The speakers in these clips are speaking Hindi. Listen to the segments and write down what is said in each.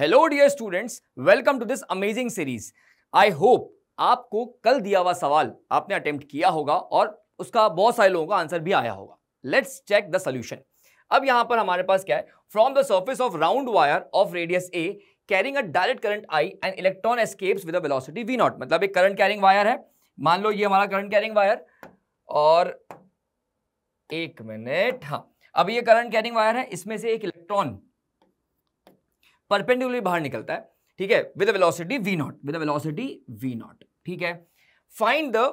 hello dear students welcome to this amazing series I hope आपको कल दिया हुआ सवाल आपने अटेम्प्ट किया होगा और उसका बहुत सारे लोगों का आंसर भी आया होगा लेट्स चेक द सोल्यूशन अब यहां पर हमारे पास क्या है from the surface of round wire of radius a carrying a direct current I and electron escapes with velocity v naught मतलब एक करंट कैरिंग वायर है मान लो ये हमारा करंट कैरिंग वायर और एक मिनट हाँ अब ये करंट कैरिंग वायर है इसमें से एक इलेक्ट्रॉन परपेंडिकुलरली बाहर निकलता है ठीक है with velocity v naught with velocity v naught ठीक है find the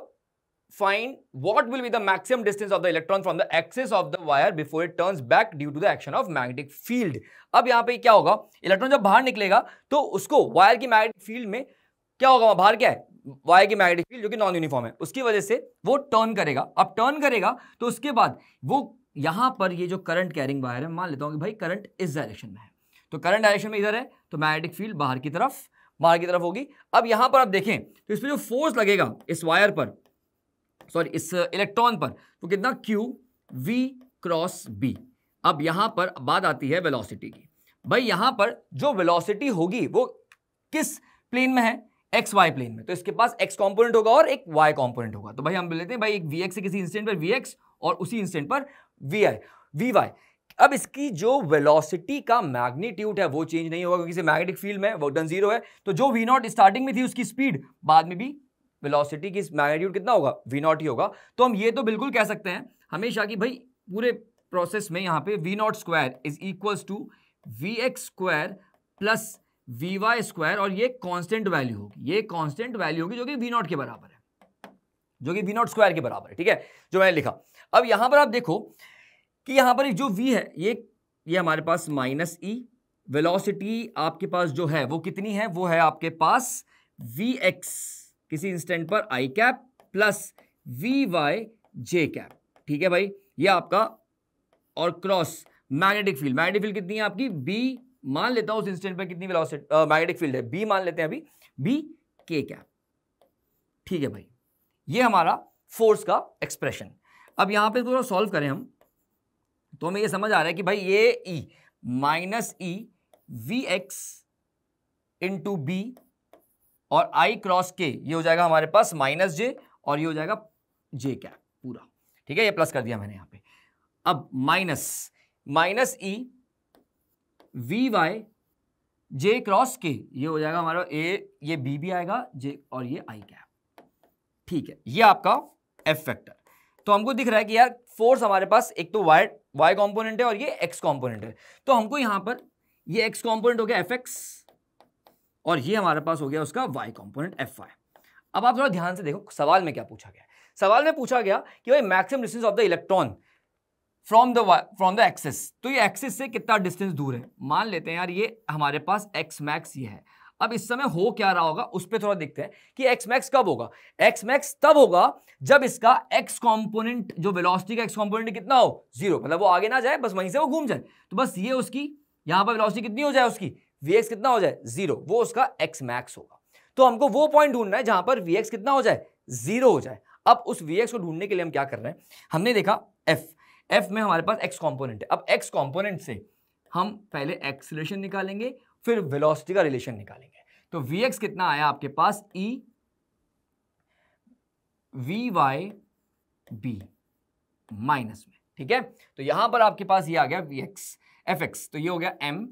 find what will be the maximum distance of the electron from the axis of the wire before it turns back due to the action of magnetic field अब यहां पे क्या होगा इलेक्ट्रॉन जब बाहर निकलेगा तो उसको वायर की मैग्नेटिक फील्ड में क्या होगा बाहर क्या है वायर की मैग्नेटिक फील्ड जो कि नॉन यूनिफॉर्म है उसकी वजह से वो टर्न करेगा अब टर्न करेगा तो उसके बाद वो यहां पर ये जो करंट कैरिंग वायर है मान लेता हूं कि भाई करंट इस डायरेक्शन में है तो करंट डायरेक्शन में इधर है तो मैग्नेटिक फील्ड बाहर की तरफ बाहर की तरफ होगी अब यहां पर आप देखें तो इस पर जो फोर्स लगेगा इस वायर पर सॉरी इस इलेक्ट्रॉन uh, पर तो कितना क्यू वी क्रॉस बी अब यहां पर बात आती है वेलोसिटी की भाई यहां पर जो वेलोसिटी होगी वो किस प्लेन में है एक्स वाई प्लेन में तो इसके पास एक्स कॉम्पोनेंट होगा और एक वाई कॉम्पोनेंट होगा तो भाई हम लेते हैं भाई एक वी एक्स किसी इंस्टेंट पर वी एक्स और उसी इंस्टेंट पर वी आई वी वाई अब इसकी जो वेलोसिटी का मैग्नीट्यूड है वो चेंज नहीं होगा क्योंकि इसे मैग्नेटिक फील्ड में वर्क डन जीरो है तो जो वी नॉट स्टार्टिंग में थी उसकी स्पीड बाद में भी वेलोसिटी की मैग्नीट्यूड कितना होगा वी नॉट ही होगा तो हम ये तो बिल्कुल कह सकते हैं हमेशा कि भाई पूरे प्रोसेस में यहाँ पे v naught square is equals to v x square plus v y square और ये कॉन्स्टेंट वैल्यू होगी ये कॉन्स्टेंट वैल्यू होगी जो कि वी नॉट के बराबर है जो कि वी नॉट स्क्वायर के बराबर है ठीक है जो मैंने लिखा अब यहां पर आप देखो कि यहां पर जो वी है ये ये हमारे पास माइनस ई e, वेलोसिटी आपके पास जो है वो कितनी है वो है आपके पास वी एक्स किसी इंस्टेंट पर i cap plus v y j cap ठीक है भाई ये आपका और cross magnetic field magnetic field कितनी है आपकी बी मान लेता हूं उस इंस्टेंट पर कितनी वेलोसिटी मैग्नेटिक फील्ड है बी मान लेते हैं अभी बी के कैप ठीक है भाई ये हमारा फोर्स का एक्सप्रेशन अब यहां पे थोड़ा सॉल्व करें हम तो हमें ये समझ आ रहा है कि भाई ये e e minus e v x into B और आई क्रॉस के ये हो जाएगा हमारे पास माइनस जे और ये हो जाएगा जे क्या पूरा ठीक है ये प्लस कर दिया मैंने यहां पे अब minus minus e v y j cross के ये हो जाएगा हमारा ए ये बी भी आएगा जे और ये आई कैप ठीक है ये आपका एफ फैक्टर तो हमको दिख रहा है कि यार फोर्स हमारे पास एक तो वाई वाई कॉम्पोनेंट है और ये एक्स कॉम्पोनेंट है तो हमको यहां पर ये एक्स कॉम्पोनेंट हो गया एफ एक्स और ये हमारे पास हो गया उसका वाई कॉम्पोनेंट एफ वाई अब आप थोड़ा ध्यान से देखो सवाल में क्या पूछा गया सवाल में पूछा गया कि भाई maximum distance of the electron from the from the axis तो ये एक्सिस से कितना डिस्टेंस दूर है मान लेते हैं यार ये हमारे पास एक्स मैक्स ये है अब इस समय हो क्या रहा होगा उस पर थोड़ा देखते हैं कि एक्स मैक्स कब होगा एक्स मैक्स तब होगा जब इसका एक्स कॉम्पोनेंट जो वेलोसिटी का एक्स कॉम्पोनेंट कितना हो जीरो मतलब वो आगे ना जाए बस वहीं से वो घूम जाए तो बस ये उसकी यहां पर वेलोसिटी कितनी हो जाए उसकी वी कितना हो जाए जीरो वो उसका एक्स मैक्स होगा तो हमको वो पॉइंट ढूंढना है जहां पर वी कितना हो जाए जीरो हो जाए अब उस वी को ढूंढने के लिए हम क्या कर रहे हैं हमने देखा एफ एफ में हमारे पास एक्स कॉम्पोनेंट है अब एक्स कॉम्पोनेंट से हम पहले एक्सलेशन निकालेंगे फिर वेलोसिटी का रिलेशन निकालेंगे तो वी एक्स कितना आया आपके पास e v y B minus में ठीक है तो यहां पर आपके पास ये आ गया वी एक्स एफ एक्स तो ये हो गया m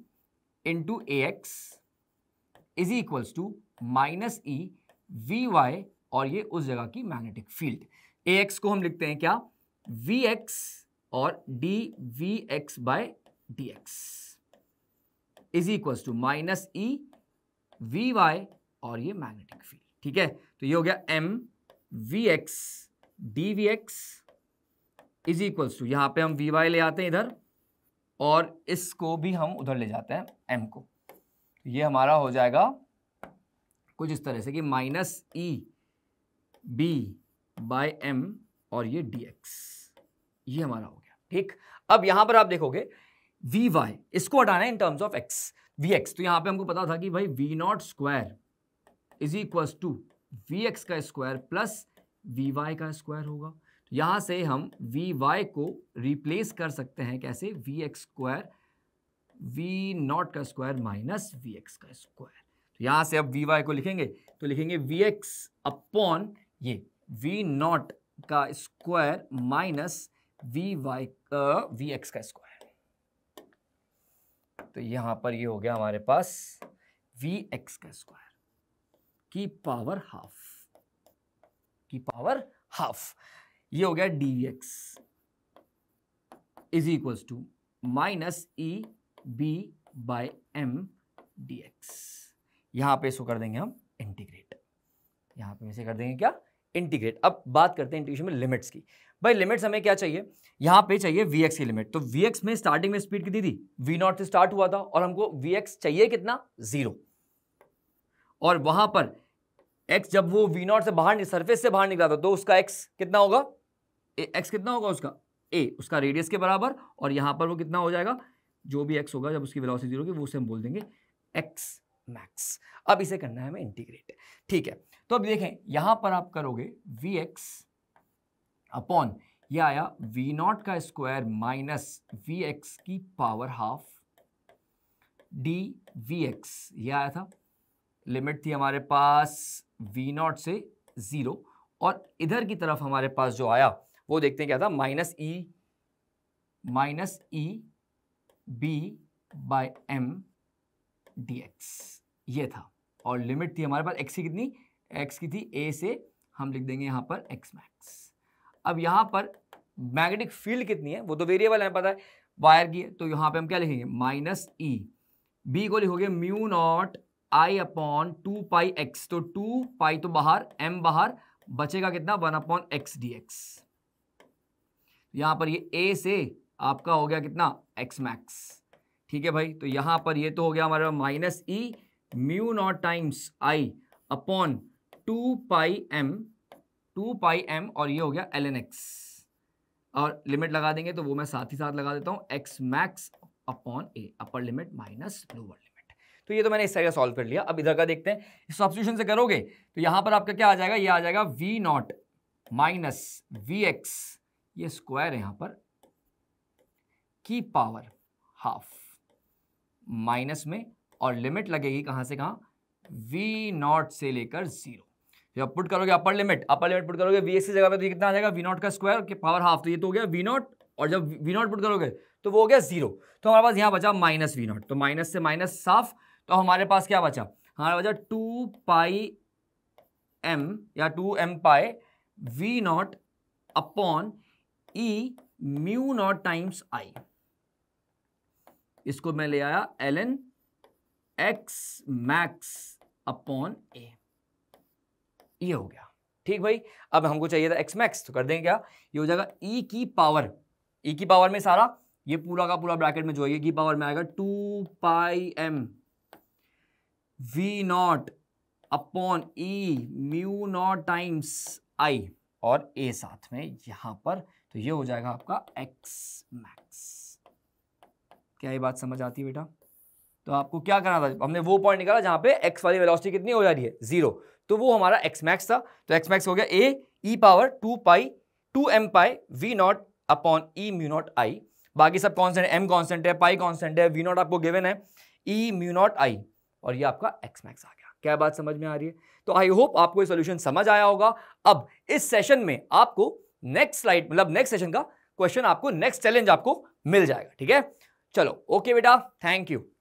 into a x is equals to minus e v y और ये उस जगह की मैग्नेटिक फील्ड ए एक्स को हम लिखते हैं क्या वी एक्स और d v x by d x is equal to minus e v y और ये मैग्नेटिक फील्ड ठीक है तो ये हो गया m v x d v x is equal to यहां पे हम वी वाई ले आते हैं इधर और इसको भी हम उधर ले जाते हैं एम को तो ये हमारा हो जाएगा कुछ इस तरह से कि minus e B by m और ये डी एक्स ये हमारा हो गया ठीक अब यहां पर आप देखोगे वी वाई इसको हटाना है in terms of x v x तो यहां पे हमको पता था कि भाई v naught square is equal to v x का स्क्वायर प्लस वी वाई का स्क्वायर होगा तो से हम वी वाई को रिप्लेस कर सकते हैं कैसे v x square v naught का स्क्वायर माइनस वी एक्स का स्क्वायर तो से अब वी वाई को लिखेंगे तो लिखेंगे वी एक्स अपॉन ये वी नॉट का square minus v y v x का स्क्वायर तो यहाँ पर ये हो गया हमारे पास वी एक्स का स्क्वायर की पावर हाफ की पावर हाफ ये हो गया d x is equals to minus e B by m d x यहाँ पर इसको कर देंगे हम इंटीग्रेट यहाँ पे इसे कर देंगे क्या इंटीग्रेट अब बात करते हैं इंटीग्रेशन में लिमिट्स की भाई लिमिट्स हमें क्या चाहिए यहाँ पे चाहिए वी की लिमिट तो वी में स्टार्टिंग में स्पीड कितनी थी वी नॉट से स्टार्ट हुआ था और हमको वी चाहिए कितना जीरो और वहां पर एक्स जब वो वी नॉट से बाहर सरफेस से बाहर निकला था तो उसका एक्स कितना होगा एक्स कितना होगा उसका ए उसका रेडियस के बराबर और यहां पर वो कितना हो जाएगा जो भी एक्स होगा जब उसकी वेलोसिटी जीरो की वो उसे हम बोल देंगे एक्स मैक्स अब इसे करना है हमें इंटीग्रेट ठीक है तो अब देखें यहां पर आप करोगे वी एक्स अपॉन यह आया वी नॉट का स्क्वायर माइनस वी एक्स की power half d v x यह आया था लिमिट थी हमारे पास वी नॉट से ज़ीरो और इधर की तरफ हमारे पास जो आया वो देखते हैं क्या था minus e minus e B by m d x ये था और लिमिट थी हमारे पास एक्स की कितनी एक्स की थी ए से हम लिख देंगे यहाँ पर एक्स मैक्स अब यहाँ पर मैग्नेटिक फील्ड कितनी है वो तो वेरिएबल है पता है वायर की है तो यहाँ पे हम क्या लिखेंगे माइनस ई बी को लिखोगे mu naught I upon two pi x तो टू पाई तो बाहर एम बाहर बचेगा कितना one upon x d x यहाँ पर ये ए से आपका हो गया कितना एक्स मैक्स ठीक है भाई तो यहाँ पर ये तो हो गया हमारा minus e mu naught times I upon two pi m two pi m और ये हो गया एल एन एक्स और लिमिट लगा देंगे तो वो मैं साथ ही साथ लगा देता हूँ x max upon a upper limit minus lower limit तो ये तो मैंने इस साइड का सॉल्व कर लिया अब इधर का देखते हैं सब्सिट्यूशन से करोगे तो यहाँ पर आपका क्या आ जाएगा ये आ जाएगा v naught minus v x ये स्क्वायर है यहाँ पर की पावर हाफ माइनस में और लिमिट लगेगी कहाँ से कहाँ वी नॉट से लेकर जीरो या तो पुट करोगे upper limit upper limit put करोगे वी एस जगह पे तो ये कितना आ जाएगा वी नॉट का स्क्वायर के पावर हाफ तो ये तो हो गया वी नॉट और जब वी नॉट पुट करोगे तो वो हो गया जीरो तो हमारे पास यहाँ बचा माइनस वी नॉट तो माइनस से माइनस साफ तो हमारे पास क्या बचा हमारे बचा टू पाई एम या two m pi v naught upon e mu naught times I इसको मैं ले आया l n x max upon a ये हो गया ठीक भाई अब हमको चाहिए था एक्स मैक्स तो कर देंगे क्या ये हो जाएगा ई e की पावर ई e की पावर में सारा ये पूरा का पूरा ब्रैकेट में जो है e की पावर में आएगा two pi m v naught upon e mu naught times I और ए साथ में यहां पर तो ये हो जाएगा आपका एक्स मैक्स क्या ये बात समझ आती है बेटा तो आपको क्या करना था हमने वो पॉइंट निकाला जहां पे एक्स वाली वेलोसिटी कितनी हो जा रही है जीरो तो वो हमारा एक्समैक्स था तो एक्समैक्स हो गया a e power two pi two m pi v naught upon e mu naught I बाकी सब कॉन्सेंट एम कॉन्सेंट है पाई कॉन्सेंट है वी नॉट आपको गिवन है ई म्यू नॉट आई और ये आपका एक्समैक्स आ गया क्या बात समझ में आ रही है तो आई होप आपको ये सोल्यूशन समझ आया होगा अब इस सेशन में आपको नेक्स्ट स्लाइड मतलब नेक्स्ट सेशन का क्वेश्चन आपको नेक्स्ट चैलेंज आपको मिल जाएगा ठीक है चलो ओके बेटा थैंक यू